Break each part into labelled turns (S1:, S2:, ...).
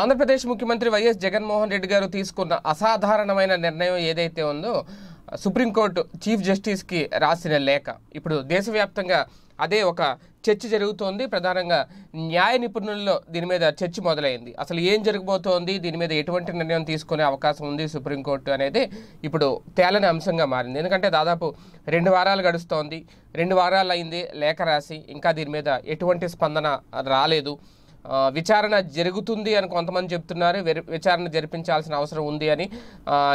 S1: ఆంధ్రప్రదేశ్ ముఖ్యమంత్రి వైఎస్ జగన్మోహన్ రెడ్డి గారు తీసుకున్న అసాధారణమైన నిర్ణయం ఏదైతే ఉందో సుప్రీంకోర్టు చీఫ్ జస్టిస్కి రాసిన లేఖ ఇప్పుడు దేశవ్యాప్తంగా అదే ఒక చర్చ జరుగుతోంది ప్రధానంగా న్యాయ నిపుణుల్లో దీని మీద చర్చ మొదలైంది అసలు ఏం జరగబోతోంది దీని మీద ఎటువంటి నిర్ణయం తీసుకునే అవకాశం ఉంది సుప్రీంకోర్టు అనేది ఇప్పుడు తేలని అంశంగా మారింది ఎందుకంటే దాదాపు రెండు వారాలు గడుస్తోంది రెండు వారాలు అయింది లేఖ రాసి ఇంకా దీని మీద ఎటువంటి స్పందన రాలేదు విచారణ జరుగుతుంది అని కొంతమంది చెప్తున్నారు విచారణ జరిపించాల్సిన అవసరం ఉంది అని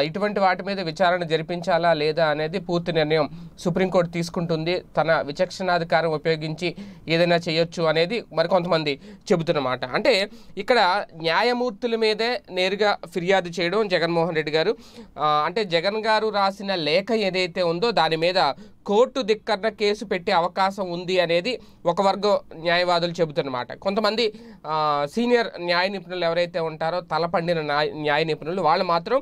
S1: ఇటువంటి వాటి మీద విచారణ జరిపించాలా లేదా అనేది పూర్తి నిర్ణయం సుప్రీంకోర్టు తీసుకుంటుంది తన విచక్షణాధికారం ఉపయోగించి ఏదైనా చేయొచ్చు అనేది మరికొంతమంది చెబుతున్నమాట అంటే ఇక్కడ న్యాయమూర్తుల మీదే నేరుగా ఫిర్యాదు చేయడం జగన్మోహన్ రెడ్డి గారు అంటే జగన్ గారు రాసిన లేఖ ఏదైతే ఉందో దాని మీద కోర్టు దిక్కర్న కేసు పెట్టే అవకాశం ఉంది అనేది ఒక వర్గం న్యాయవాదులు చెబుతున్నమాట కొంతమంది సీనియర్ న్యాయ నిపుణులు ఎవరైతే ఉంటారో తలపండిన న్యాయ నిపుణులు వాళ్ళు మాత్రం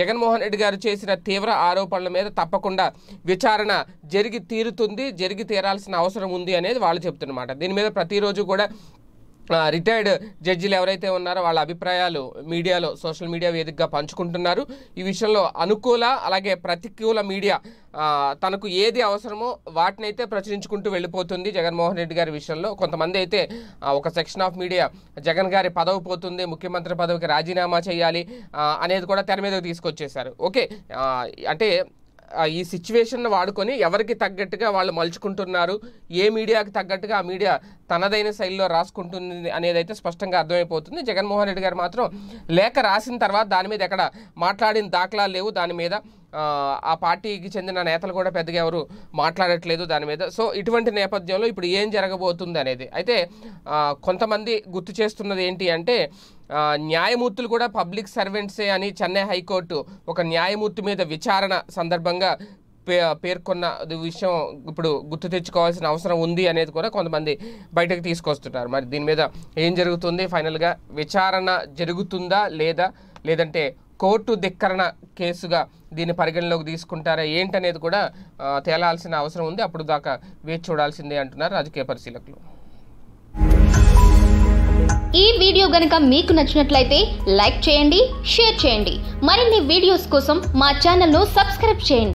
S1: జగన్మోహన్ రెడ్డి గారు చేసిన తీవ్ర ఆరోపణల మీద తప్పకుండా విచారణ జరిగి తీరుతుంది జరిగి తీరాల్సిన అవసరం ఉంది అనేది వాళ్ళు చెప్తున్నమాట దీని మీద ప్రతిరోజు కూడా రిటైర్డ్ జడ్జిలు ఎవరైతే ఉన్నారో వాళ్ళ అభిప్రాయాలు మీడియాలో సోషల్ మీడియా వేదికగా పంచుకుంటున్నారు ఈ విషయంలో అనుకూల అలాగే ప్రతికూల మీడియా తనకు ఏది అవసరమో వాటినైతే ప్రచురించుకుంటూ వెళ్ళిపోతుంది జగన్మోహన్ రెడ్డి గారి విషయంలో కొంతమంది అయితే ఒక సెక్షన్ ఆఫ్ మీడియా జగన్ గారి పదవి పోతుంది ముఖ్యమంత్రి పదవికి రాజీనామా చేయాలి అనేది కూడా తెర మీదకి తీసుకొచ్చేశారు ఓకే అంటే ఈ సిచ్యువేషన్ వాడుకొని ఎవరికి తగ్గట్టుగా వాళ్ళు మలుచుకుంటున్నారు ఏ మీడియాకి తగ్గట్టుగా ఆ మీడియా తనదైన శైలిలో రాసుకుంటుంది అనేది అయితే స్పష్టంగా అర్థమైపోతుంది జగన్మోహన్ రెడ్డి గారు మాత్రం లేఖ రాసిన తర్వాత దాని మీద ఎక్కడ మాట్లాడిన దాఖలాలు లేవు దాని మీద ఆ పార్టీకి చెందిన నేతలు కూడా పెద్దగా ఎవరు మాట్లాడట్లేదు దాని మీద సో ఇటువంటి నేపథ్యంలో ఇప్పుడు ఏం జరగబోతుంది అనేది అయితే కొంతమంది గుర్తు చేస్తున్నది ఏంటి అంటే న్యాయమూర్తులు కూడా పబ్లిక్ సర్వెంట్సే అని చెన్నై హైకోర్టు ఒక న్యాయమూర్తి మీద విచారణ సందర్భంగా పే పేర్కొన్న విషయం ఇప్పుడు గుర్తు తెచ్చుకోవాల్సిన అవసరం ఉంది అనేది కూడా కొంతమంది బయటకు తీసుకొస్తున్నారు మరి దీని మీద ఏం జరుగుతుంది ఫైనల్గా విచారణ జరుగుతుందా లేదా లేదంటే కోర్టు ధిక్కరణ కేసుగా దీన్ని పరిగణలోకి తీసుకుంటారా ఏంటనేది కూడా తేలాల్సిన అవసరం ఉంది అప్పుడు దాకా వేచి చూడాల్సిందే అంటున్నారు రాజకీయ పరిశీలకులు ఈ వీడియో గనక మీకు నచ్చినట్లయితే లైక్ చేయండి షేర్ చేయండి మరిన్ని వీడియోస్ కోసం మా ఛానల్ను సబ్స్క్రైబ్ చేయండి